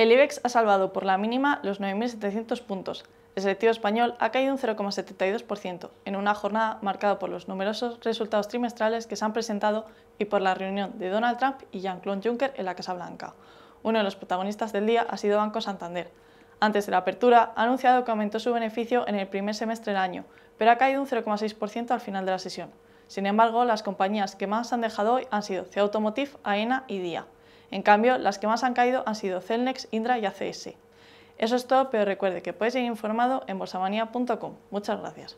El IBEX ha salvado por la mínima los 9.700 puntos. El selectivo español ha caído un 0,72% en una jornada marcada por los numerosos resultados trimestrales que se han presentado y por la reunión de Donald Trump y Jean-Claude Juncker en la Casa Blanca. Uno de los protagonistas del día ha sido Banco Santander. Antes de la apertura, ha anunciado que aumentó su beneficio en el primer semestre del año, pero ha caído un 0,6% al final de la sesión. Sin embargo, las compañías que más han dejado hoy han sido C Automotive, AENA y DIA. En cambio, las que más han caído han sido Celnex, Indra y ACS. Eso es todo, pero recuerde que podéis seguir informado en bolsamanía.com. Muchas gracias.